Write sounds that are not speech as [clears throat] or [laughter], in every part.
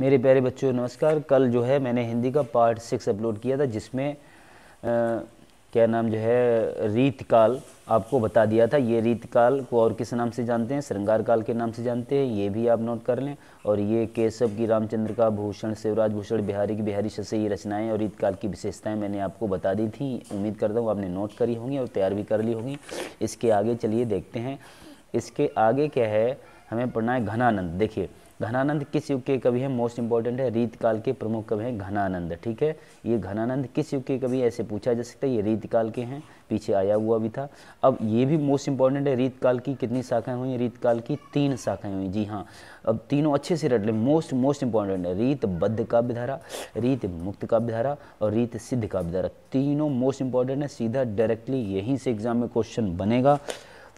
मेरे प्यारे बच्चों नमस्कार कल जो है मैंने हिंदी का पार्ट सिक्स अपलोड किया था जिसमें आ, क्या नाम जो है रीतकाल आपको बता दिया था ये रीतकाल को और किस नाम से जानते हैं श्रृंगार काल के नाम से जानते हैं ये भी आप नोट कर लें और ये केशव की रामचंद्र का भूषण शिवराज भूषण बिहारी की बिहारी से ये रचनाएं और रीतकाल की विशेषताएं मैंने आपको बता दी थी उम्मीद करता हूँ आपने नोट करी होंगी और तैयार भी कर ली होंगी इसके आगे चलिए देखते हैं इसके आगे क्या है हमें पढ़ना है घनानंद देखिए घनानंद किस युग के कवि हैं मोस्ट इंपॉर्टेंट है रीत काल के प्रमुख कवि हैं घनानंद ठीक है ये घनानंद किस युग के कवि ऐसे पूछा जा सकता है ये रीत काल के हैं पीछे आया हुआ भी था अब ये भी मोस्ट इंपॉर्टेंट है रीत काल की कितनी शाखाएं हुई रीत काल की तीन शाखाएं हुई जी हाँ अब तीनों अच्छे से रट लें मोस्ट मोस्ट इंपॉर्टेंट है रीत बद्ध काव्यधारा रीत मुक्त काव्यधारा और रीत सिद्ध काव्यधारा तीनों मोस्ट इंपॉर्टेंट है सीधा डायरेक्टली यहीं से एग्जाम में क्वेश्चन बनेगा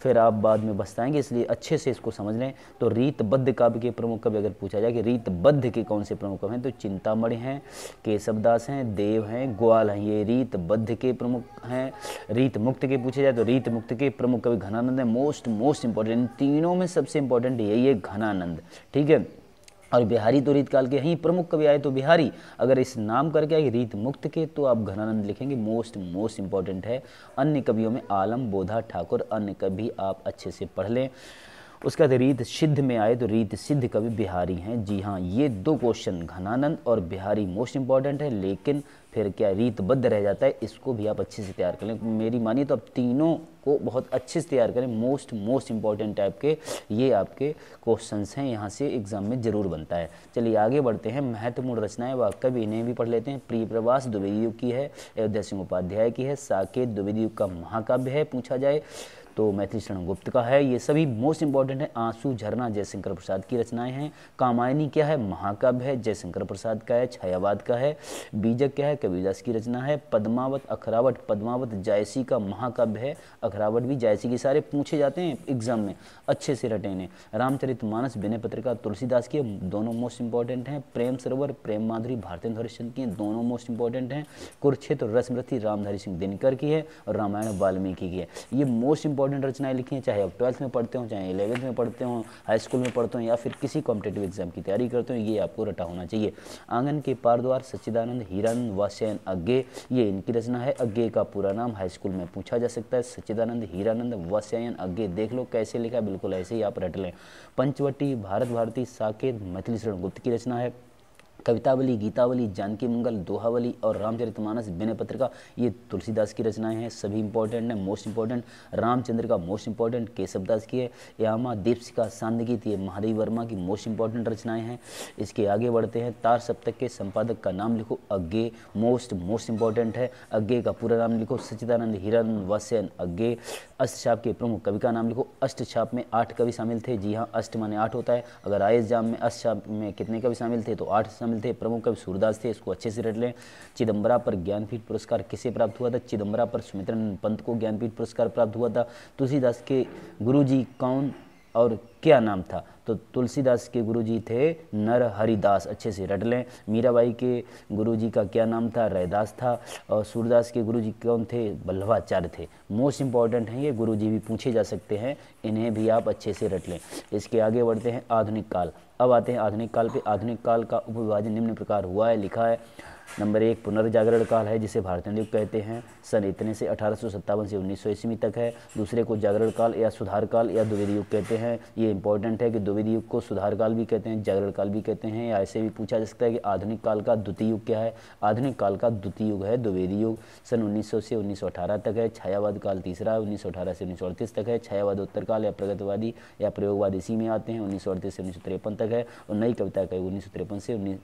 फिर आप बाद में बसताएंगे इसलिए अच्छे से इसको समझ लें तो रीतबद्ध काव्य के प्रमुख कवि अगर पूछा जाए कि रीतबद्ध के कौन से प्रमुख कवि हैं तो चिंतामणि हैं केशवदास हैं देव हैं ग्वाल हैं ये रीतबद्ध के प्रमुख हैं रीत मुक्त के पूछे जाए तो रीत मुक्त के प्रमुख कवि घनानंद हैं मोस्ट मोस्ट इंपॉर्टेंट तीनों में सबसे इंपॉर्टेंट यही है घनानंद ठीक है और बिहारी तो रीत काल के ही प्रमुख कवि आए तो बिहारी अगर इस नाम करके आए रीत मुक्त के तो आप घनानंद लिखेंगे मोस्ट मोस्ट इंपॉर्टेंट है अन्य कवियों में आलम बोधा ठाकुर अन्य कवि आप अच्छे से पढ़ लें उसके बाद रीत सिद्ध में आए तो रीत सिद्ध कवि बिहारी हैं जी हाँ ये दो क्वेश्चन घनानंद और बिहारी मोस्ट इंपॉर्टेंट है लेकिन फिर क्या रीतबद्ध रह जाता है इसको भी आप अच्छे से तैयार कर लें मेरी मानिए तो आप तीनों को बहुत अच्छे से तैयार करें मोस्ट मोस्ट इंपॉर्टेंट टाइप के ये आपके क्वेश्चंस हैं यहाँ से एग्जाम में ज़रूर बनता है चलिए आगे बढ़ते हैं महत्वपूर्ण रचनाएं वह कभी इन्हें भी पढ़ लेते हैं प्रिय प्रवास द्विवेदी की है अयोध्या सिंह उपाध्याय की है साकेत द्विवेदी का महाकाव्य है पूछा जाए तो मैथिली शरण गुप्त का है ये सभी मोस्ट इंपॉर्टेंट है आंसू झरना जयशंकर प्रसाद की रचनाएं हैं कामायनी क्या है महाकाव्य है जयशंकर प्रसाद का है छायावाद का है बीजक क्या है कबीरदास की रचना है पद्मावत अखरावट पद्मावत जायसी का महाकाव्य है अखरावट भी जायसी के सारे पूछे जाते हैं एग्जाम में अच्छे से रटे इन्हें रामचरित मानस विनय पत्रिका तुलसीदास की दोनों मोस्ट इंपॉर्टेंट हैं प्रेम सरोवर प्रेम माधुरी भारतीय हरिश्चंद की दोनों मोस्ट इंपॉर्टेंट हैं कुरुक्षेत्र रसमृति रामधारी सिंह दिनकर की है और रामायण वाल्मीकि की है ये मोस्ट इंपॉर्टेंट इंपॉर्टेंट रचनाएं लिखी हैं चाहे आप ट्वेल्थ में पढ़ते हो चाहे इलेवंथ में पढ़ते हो हाई स्कूल में पढ़ते हो या फिर किसी कॉम्पिटेटिव एग्जाम की तैयारी करते हो ये आपको रटा होना चाहिए आंगन के पारद्वार सच्चिदानंद हिरन वासन अग्ञे ये इनकी रचना है अग्ञे का पूरा नाम हाई स्कूल में पूछा जा सकता है सच्चिदानंद हीरानंद वासन अग्ञे देख लो कैसे लिखा बिल्कुल ऐसे ही आप रट लें पंचवटी भारत भारती साकेत मैथिली शरण गुप्त की रचना है कवितावली गीतावली जानकी मंगल दोहावली और रामचरितमानस विनय पत्रिका ये तुलसीदास की रचनाएं हैं सभी इंपॉर्टेंट हैं मोस्ट इंपॉर्टेंट रामचंद्र का मोस्ट इंपॉर्टेंट केशवदास की है यामा दीप्सिका सांदगीत ये महादेव वर्मा की मोस्ट इंपॉर्टेंट रचनाएं हैं इसके आगे बढ़ते हैं तार सप्तक के संपादक का नाम लिखो अज्ञे मोस्ट मोस्ट इंपॉर्टेंट है अज्ञे का पूरा नाम लिखो सचिदानंद हिरन वस्यन अज्ञे अष्टछाप के प्रमुख कवि का नाम लिखो अष्टछाप में आठ कवि शामिल थे जी हाँ अष्ट माने आठ होता है अगर आय एग्जाम में अष्टछाप में कितने कवि शामिल थे तो आठ शामिल थे प्रमुख कवि सूरदास थे इसको अच्छे से रट लें चिदम्बरा पर ज्ञानपीठ पुरस्कार किसे प्राप्त हुआ था चिदम्बरा पर सुमित्रन पंत को ज्ञानपीठ पुरस्कार प्राप्त हुआ था तुलसीदास के गुरु जी कौन और क्या नाम था तो तुलसीदास के गुरुजी थे नर हरिदास अच्छे से रट लें मीराबाई के गुरुजी का क्या नाम था रैदास था और सूरदास के गुरुजी कौन थे वल्लभाचार्य थे मोस्ट इम्पॉर्टेंट हैं ये गुरुजी भी पूछे जा सकते हैं इन्हें भी आप अच्छे से रट लें इसके आगे बढ़ते हैं आधुनिक काल अब आते हैं आधुनिक काल पर आधुनिक काल का उपविभाजन निम्न प्रकार हुआ है लिखा है नंबर एक पुनर्जागरण काल है जिसे भारतीय युग कहते हैं सन इतने से अठारह से उन्नीस ईस्वी तक है दूसरे को जागरण काल या सुधार काल या द्विवेदी युग कहते हैं ये इंपॉर्टेंट है कि द्विवेदी युग को सुधार काल भी कहते हैं जागरण काल भी कहते हैं या ऐसे भी पूछा जा सकता है कि आधुनिक काल का द्वितीय युग क्या है आधुनिक काल का द्वितीय युग है द्विवेदी युग सन उन्नीस से उन्नीस तक है छायावाद काल तीसरा है उन्नीस से उन्नीस तक है उत्तर काल या प्रगतिवादी या प्रयोगवाद इसी में आते हैं उन्नीस से उन्नीस तक है और नई कविता कही उन्नीस से उन्नीस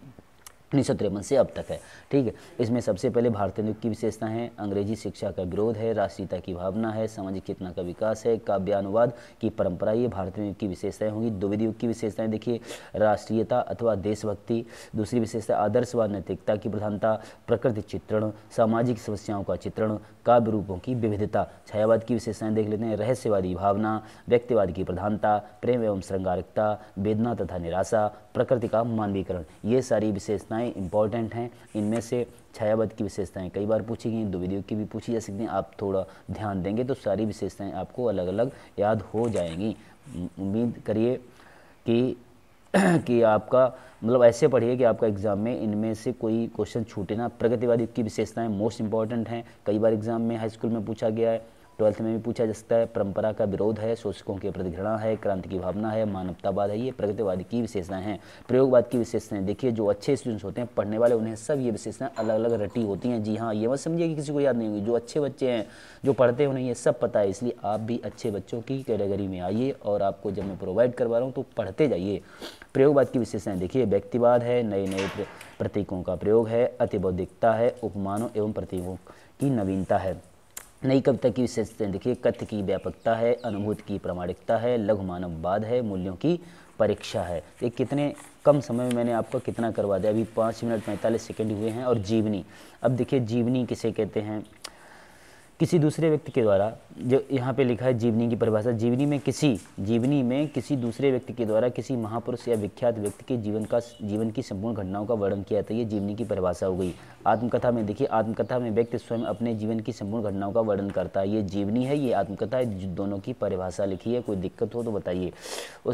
उन्नीस से अब तक है ठीक है इसमें सबसे पहले भारतीय युग की विशेषता है अंग्रेजी शिक्षा का विरोध है राष्ट्रीयता की भावना है सामाजिक चेतना का विकास है काव्यानुवाद की परंपरा ये भारतीय युग की विशेषताएं होंगी द्विविध युग की विशेषताएं देखिए राष्ट्रीयता अथवा देशभक्ति दूसरी विशेषता आदर्श व नैतिकता की प्रधानता प्रकृति चित्रण सामाजिक समस्याओं का चित्रण काव्य रूपों की विविधता छायावाद की विशेषताएं देख लेते हैं रहस्यवादी भावना व्यक्तिवाद की प्रधानता प्रेम एवं श्रृंगारिकता वेदना तथा निराशा प्रकृति का मानवीकरण ये सारी विशेषताएं विशेषताएं इंपॉर्टेंट हैं इनमें से छायावध की विशेषताएं कई बार पूछी गई द्विविधि की भी पूछी जा सकती हैं आप थोड़ा ध्यान देंगे तो सारी विशेषताएं आपको अलग अलग याद हो जाएंगी उम्मीद करिए कि [clears throat] कि आपका मतलब ऐसे पढ़िए कि आपका एग्ज़ाम में इनमें से कोई क्वेश्चन छूटे ना प्रगतिवादी की विशेषताएं मोस्ट इंपॉर्टेंट हैं कई बार एग्ज़ाम में हाई स्कूल में पूछा गया है ट्वेल्थ में भी पूछा जा सकता है परंपरा का विरोध है शोषकों के प्रति घृणा है क्रांति की भावना है मानवतावाद है ये प्रगतिवाद की विशेषताएं हैं प्रयोगवाद की विशेषताएं देखिए जो अच्छे स्टूडेंट्स होते हैं पढ़ने वाले उन्हें सब ये विशेषताएं अलग अलग रटी होती हैं जी हाँ ये मत समझिए कि किसी को याद नहीं होगी जो अच्छे बच्चे हैं जो पढ़ते हैं उन्हें ये सब पता है इसलिए आप भी अच्छे बच्चों की कैटेगरी में आइए और आपको जब मैं प्रोवाइड करवा रहा हूँ तो पढ़ते जाइए प्रयोगवाद की विशेषताएं देखिए व्यक्तिवाद है नए नए प्रतीकों का प्रयोग है अतिबौद्धिकता है उपमानों एवं प्रतीकों की नवीनता है नई कविता की विशेषताएं देखिए कथ्य की व्यापकता है अनुभूत की प्रामाणिकता है लघु मानववाद है मूल्यों की परीक्षा है ये कितने कम समय में मैंने आपको कितना करवा दिया अभी पाँच मिनट पैंतालीस सेकेंड हुए हैं और जीवनी अब देखिए जीवनी किसे कहते हैं किसी दूसरे व्यक्ति के द्वारा जो यहाँ पे लिखा है जीवनी की परिभाषा जीवनी में किसी जीवनी में किसी दूसरे व्यक्ति के द्वारा किसी महापुरुष या विख्यात व्यक्ति के जीवन का जीवन की संपूर्ण घटनाओं का वर्णन किया जाता है ये जीवनी की परिभाषा हो गई आत्मकथा में देखिए आत्मकथा में व्यक्ति स्वयं अपने जीवन की संपूर्ण घटनाओं का वर्णन करता है ये जीवनी है ये आत्मकथा है दोनों की परिभाषा लिखी है कोई दिक्कत हो तो बताइए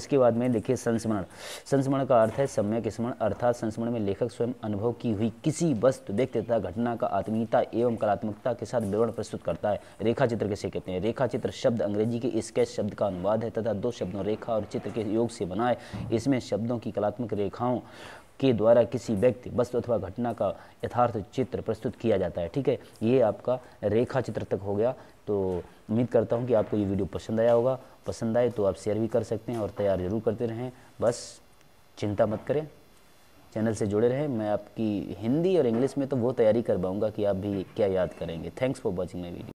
उसके बाद में देखिए संस्मरण संस्मरण का अर्थ है सम्यक स्मरण अर्थात संस्मरण में लेखक स्वयं अनुभव की हुई किसी वस्तु व्यक्ति तथा घटना का आत्मीयता एवं कलात्मकता के साथ विवरण प्रस्तुत करता है रेखा चित्र किसे कहते हैं रेखा चित्र शब्द अंग्रेजी के स्केच शब्द का अनुवाद है तथा दो शब्दों रेखा और चित्र के योग से बनाए इसमें शब्दों की कलात्मक रेखाओं के द्वारा किसी व्यक्ति वस्तु अथवा घटना का यथार्थ चित्र प्रस्तुत किया जाता है ठीक है ये आपका रेखा चित्र तक हो गया तो उम्मीद करता हूँ कि आपको ये वीडियो पसंद आया होगा पसंद आए तो आप शेयर भी कर सकते हैं और तैयार जरूर करते रहें बस चिंता मत करें चैनल से जुड़े रहें मैं आपकी हिंदी और इंग्लिश में तो वो तैयारी करवाऊँगा कि आप भी क्या याद करेंगे thanks for watching my video